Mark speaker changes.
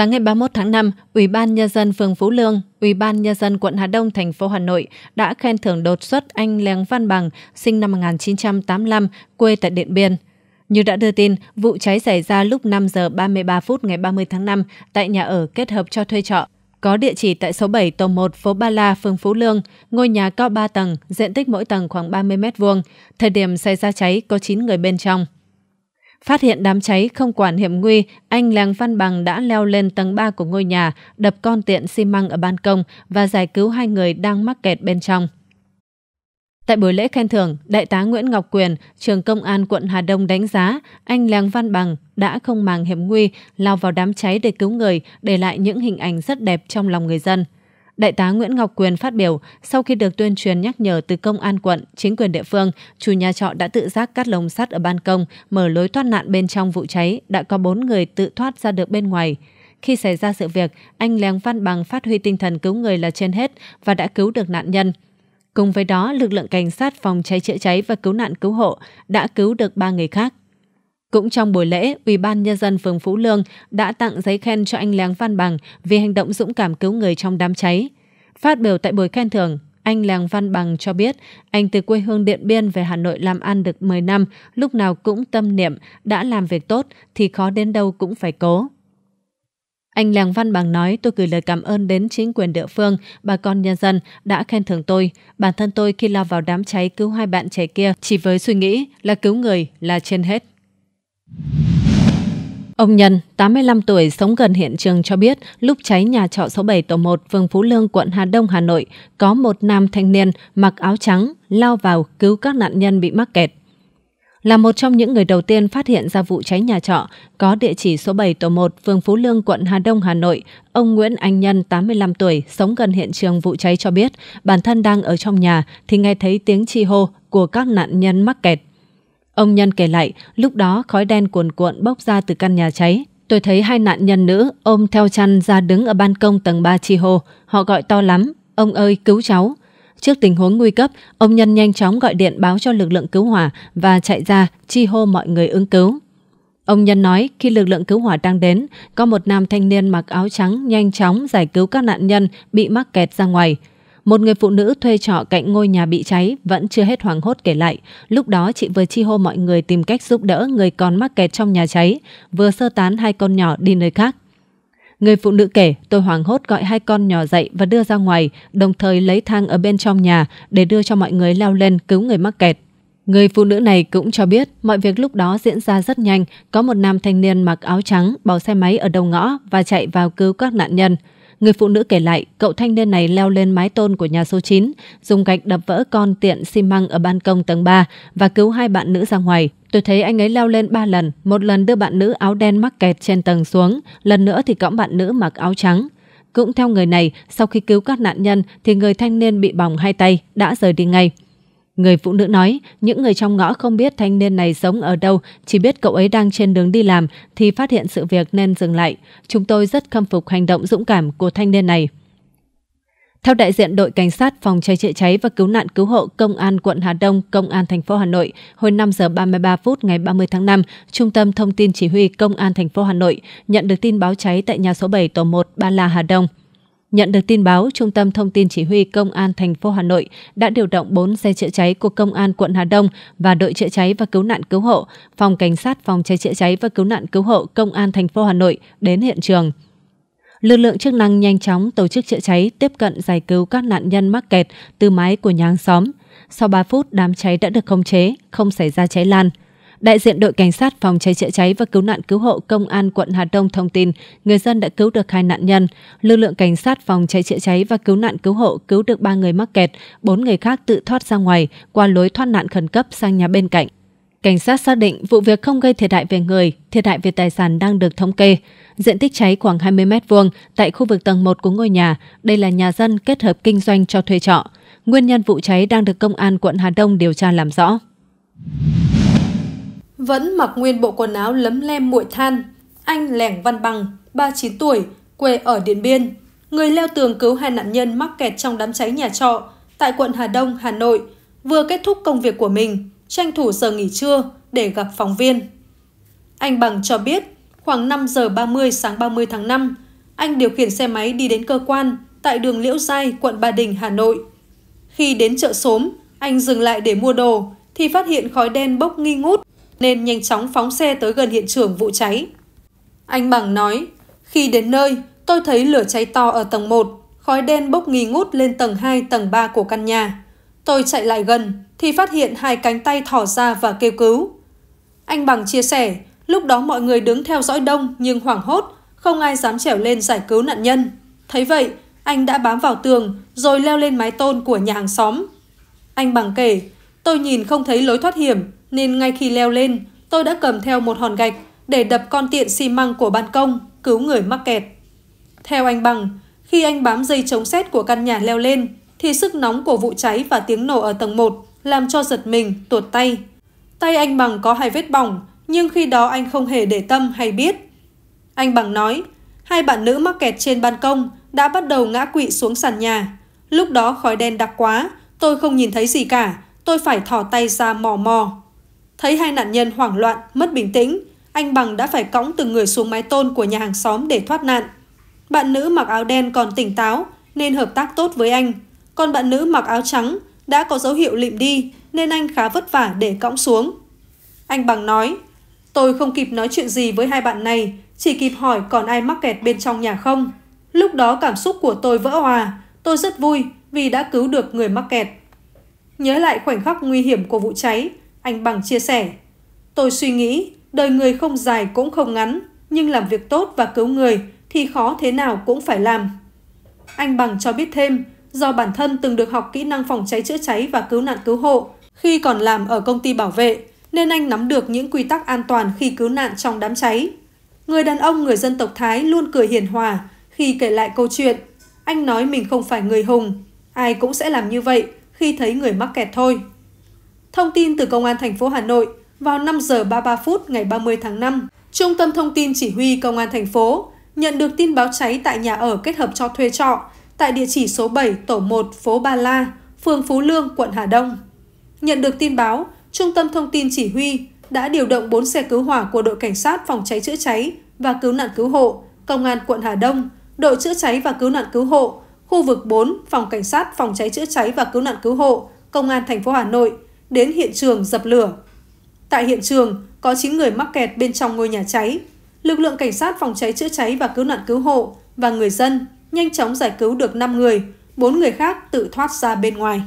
Speaker 1: Sáng ngày 31 tháng 5, Ủy ban Nhân dân phường Phú Lương, Ủy ban Nhân dân quận Hà Đông, thành phố Hà Nội đã khen thưởng đột xuất anh Leng Văn Bằng, sinh năm 1985, quê tại Điện Biên. Như đã đưa tin, vụ cháy xảy ra lúc 5 giờ 33 phút ngày 30 tháng 5 tại nhà ở kết hợp cho thuê trọ. Có địa chỉ tại số 7 tổ 1 phố Ba La, phường Phú Lương, ngôi nhà cao 3 tầng, diện tích mỗi tầng khoảng 30 m2. Thời điểm xảy ra cháy có 9 người bên trong. Phát hiện đám cháy không quản hiểm nguy, anh Làng Văn Bằng đã leo lên tầng 3 của ngôi nhà, đập con tiện xi măng ở ban công và giải cứu hai người đang mắc kẹt bên trong. Tại buổi lễ khen thưởng, Đại tá Nguyễn Ngọc Quyền, trường công an quận Hà Đông đánh giá anh Làng Văn Bằng đã không màng hiểm nguy lao vào đám cháy để cứu người, để lại những hình ảnh rất đẹp trong lòng người dân. Đại tá Nguyễn Ngọc Quyền phát biểu, sau khi được tuyên truyền nhắc nhở từ công an quận, chính quyền địa phương, chủ nhà trọ đã tự giác cắt lồng sắt ở ban công, mở lối thoát nạn bên trong vụ cháy, đã có 4 người tự thoát ra được bên ngoài. Khi xảy ra sự việc, anh Lèng Văn Bằng phát huy tinh thần cứu người là trên hết và đã cứu được nạn nhân. Cùng với đó, lực lượng cảnh sát phòng cháy chữa cháy và cứu nạn cứu hộ đã cứu được 3 người khác. Cũng trong buổi lễ, Ủy ban Nhân dân phường Phú Lương đã tặng giấy khen cho anh Láng Văn Bằng vì hành động dũng cảm cứu người trong đám cháy. Phát biểu tại buổi khen thưởng, anh Làng Văn Bằng cho biết anh từ quê hương Điện Biên về Hà Nội làm ăn được 10 năm, lúc nào cũng tâm niệm đã làm việc tốt thì khó đến đâu cũng phải cố. Anh Làng Văn Bằng nói tôi gửi lời cảm ơn đến chính quyền địa phương, bà con nhân dân đã khen thưởng tôi. Bản thân tôi khi lao vào đám cháy cứu hai bạn trẻ kia chỉ với suy nghĩ là cứu người là trên hết. Ông Nhân, 85 tuổi, sống gần hiện trường cho biết lúc cháy nhà trọ số 7 tổ 1 phường Phú Lương, quận Hà Đông, Hà Nội, có một nam thanh niên mặc áo trắng lao vào cứu các nạn nhân bị mắc kẹt. Là một trong những người đầu tiên phát hiện ra vụ cháy nhà trọ có địa chỉ số 7 tổ 1 phường Phú Lương, quận Hà Đông, Hà Nội, ông Nguyễn Anh Nhân, 85 tuổi, sống gần hiện trường vụ cháy cho biết bản thân đang ở trong nhà thì nghe thấy tiếng chi hô của các nạn nhân mắc kẹt. Ông Nhân kể lại, lúc đó khói đen cuồn cuộn bốc ra từ căn nhà cháy. Tôi thấy hai nạn nhân nữ ôm theo chăn ra đứng ở ban công tầng 3 chi hô. Họ gọi to lắm, ông ơi cứu cháu. Trước tình huống nguy cấp, ông Nhân nhanh chóng gọi điện báo cho lực lượng cứu hỏa và chạy ra chi hô mọi người ứng cứu. Ông Nhân nói khi lực lượng cứu hỏa đang đến, có một nam thanh niên mặc áo trắng nhanh chóng giải cứu các nạn nhân bị mắc kẹt ra ngoài. Một người phụ nữ thuê trọ cạnh ngôi nhà bị cháy vẫn chưa hết hoảng hốt kể lại. Lúc đó chị vừa chi hô mọi người tìm cách giúp đỡ người còn mắc kẹt trong nhà cháy, vừa sơ tán hai con nhỏ đi nơi khác. Người phụ nữ kể, tôi hoảng hốt gọi hai con nhỏ dậy và đưa ra ngoài, đồng thời lấy thang ở bên trong nhà để đưa cho mọi người leo lên cứu người mắc kẹt. Người phụ nữ này cũng cho biết mọi việc lúc đó diễn ra rất nhanh, có một nam thanh niên mặc áo trắng bỏ xe máy ở đầu ngõ và chạy vào cứu các nạn nhân. Người phụ nữ kể lại, cậu thanh niên này leo lên mái tôn của nhà số 9, dùng gạch đập vỡ con tiện xi măng ở ban công tầng 3 và cứu hai bạn nữ ra ngoài. Tôi thấy anh ấy leo lên 3 lần, một lần đưa bạn nữ áo đen mắc kẹt trên tầng xuống, lần nữa thì cõng bạn nữ mặc áo trắng. Cũng theo người này, sau khi cứu các nạn nhân thì người thanh niên bị bỏng hai tay đã rời đi ngay. Người phụ nữ nói, những người trong ngõ không biết thanh niên này sống ở đâu, chỉ biết cậu ấy đang trên đường đi làm thì phát hiện sự việc nên dừng lại. Chúng tôi rất khâm phục hành động dũng cảm của thanh niên này. Theo đại diện đội cảnh sát phòng cháy chữa cháy và cứu nạn cứu hộ Công an quận Hà Đông, Công an thành phố Hà Nội, hồi 5 giờ 33 phút ngày 30 tháng 5, Trung tâm thông tin chỉ huy Công an thành phố Hà Nội nhận được tin báo cháy tại nhà số 7 tổ 1 Ba La Hà Đông. Nhận được tin báo, Trung tâm Thông tin Chỉ huy Công an thành phố Hà Nội đã điều động 4 xe chữa cháy của Công an quận Hà Đông và đội chữa cháy và cứu nạn cứu hộ, phòng cảnh sát phòng cháy chữa cháy và cứu nạn cứu hộ Công an thành phố Hà Nội đến hiện trường. Lực lượng chức năng nhanh chóng tổ chức chữa cháy tiếp cận giải cứu các nạn nhân mắc kẹt từ mái của nhà xóm. Sau 3 phút, đám cháy đã được khống chế, không xảy ra cháy lan. Đại diện đội cảnh sát phòng cháy chữa cháy và cứu nạn cứu hộ công an quận Hà Đông thông tin, người dân đã cứu được hai nạn nhân. Lực lượng cảnh sát phòng cháy chữa cháy và cứu nạn cứu hộ cứu được ba người mắc kẹt, bốn người khác tự thoát ra ngoài qua lối thoát nạn khẩn cấp sang nhà bên cạnh. Cảnh sát xác định vụ việc không gây thiệt hại về người, thiệt hại về tài sản đang được thống kê. Diện tích cháy khoảng 20 m2 tại khu vực tầng 1 của ngôi nhà. Đây là nhà dân kết hợp kinh doanh cho thuê trọ. Nguyên nhân vụ cháy đang được công an quận Hà Đông điều tra làm rõ.
Speaker 2: Vẫn mặc nguyên bộ quần áo lấm lem muội than, anh Lẻng Văn Bằng, 39 tuổi, quê ở Điện Biên. Người leo tường cứu hai nạn nhân mắc kẹt trong đám cháy nhà trọ tại quận Hà Đông, Hà Nội, vừa kết thúc công việc của mình, tranh thủ giờ nghỉ trưa để gặp phóng viên. Anh Bằng cho biết, khoảng 5 giờ 30 sáng 30 tháng 5, anh điều khiển xe máy đi đến cơ quan tại đường Liễu Giai, quận Ba Đình, Hà Nội. Khi đến chợ xóm, anh dừng lại để mua đồ thì phát hiện khói đen bốc nghi ngút nên nhanh chóng phóng xe tới gần hiện trường vụ cháy. Anh Bằng nói, khi đến nơi, tôi thấy lửa cháy to ở tầng 1, khói đen bốc nghi ngút lên tầng 2, tầng 3 của căn nhà. Tôi chạy lại gần thì phát hiện hai cánh tay thỏ ra và kêu cứu. Anh Bằng chia sẻ, lúc đó mọi người đứng theo dõi đông nhưng hoảng hốt, không ai dám trèo lên giải cứu nạn nhân. Thấy vậy, anh đã bám vào tường rồi leo lên mái tôn của nhà hàng xóm. Anh Bằng kể, tôi nhìn không thấy lối thoát hiểm nên ngay khi leo lên, tôi đã cầm theo một hòn gạch để đập con tiện xi măng của ban công, cứu người mắc kẹt. Theo anh Bằng, khi anh bám dây chống xét của căn nhà leo lên, thì sức nóng của vụ cháy và tiếng nổ ở tầng 1 làm cho giật mình, tuột tay. Tay anh Bằng có hai vết bỏng, nhưng khi đó anh không hề để tâm hay biết. Anh Bằng nói, hai bạn nữ mắc kẹt trên ban công đã bắt đầu ngã quỵ xuống sàn nhà. Lúc đó khói đen đặc quá, tôi không nhìn thấy gì cả, tôi phải thỏ tay ra mò mò. Thấy hai nạn nhân hoảng loạn, mất bình tĩnh, anh Bằng đã phải cõng từng người xuống mái tôn của nhà hàng xóm để thoát nạn. Bạn nữ mặc áo đen còn tỉnh táo nên hợp tác tốt với anh. Còn bạn nữ mặc áo trắng đã có dấu hiệu lịm đi nên anh khá vất vả để cõng xuống. Anh Bằng nói, tôi không kịp nói chuyện gì với hai bạn này, chỉ kịp hỏi còn ai mắc kẹt bên trong nhà không. Lúc đó cảm xúc của tôi vỡ hòa, tôi rất vui vì đã cứu được người mắc kẹt. Nhớ lại khoảnh khắc nguy hiểm của vụ cháy, anh Bằng chia sẻ, tôi suy nghĩ đời người không dài cũng không ngắn, nhưng làm việc tốt và cứu người thì khó thế nào cũng phải làm. Anh Bằng cho biết thêm, do bản thân từng được học kỹ năng phòng cháy chữa cháy và cứu nạn cứu hộ khi còn làm ở công ty bảo vệ, nên anh nắm được những quy tắc an toàn khi cứu nạn trong đám cháy. Người đàn ông người dân tộc Thái luôn cười hiền hòa khi kể lại câu chuyện. Anh nói mình không phải người hùng, ai cũng sẽ làm như vậy khi thấy người mắc kẹt thôi. Thông tin từ Công an thành phố Hà Nội, vào 5 giờ 33 phút ngày 30 tháng 5, Trung tâm Thông tin Chỉ huy Công an thành phố nhận được tin báo cháy tại nhà ở kết hợp cho thuê trọ tại địa chỉ số 7 tổ 1 phố Ba La, phường Phú Lương, quận Hà Đông. Nhận được tin báo, Trung tâm Thông tin Chỉ huy đã điều động 4 xe cứu hỏa của đội cảnh sát phòng cháy chữa cháy và cứu nạn cứu hộ, công an quận Hà Đông, đội chữa cháy và cứu nạn cứu hộ, khu vực 4, phòng cảnh sát phòng cháy chữa cháy và cứu nạn cứu hộ, công an thành phố Hà Nội đến hiện trường dập lửa. Tại hiện trường, có 9 người mắc kẹt bên trong ngôi nhà cháy. Lực lượng cảnh sát phòng cháy chữa cháy và cứu nạn cứu hộ và người dân nhanh chóng giải cứu được 5 người, 4 người khác tự thoát ra bên ngoài.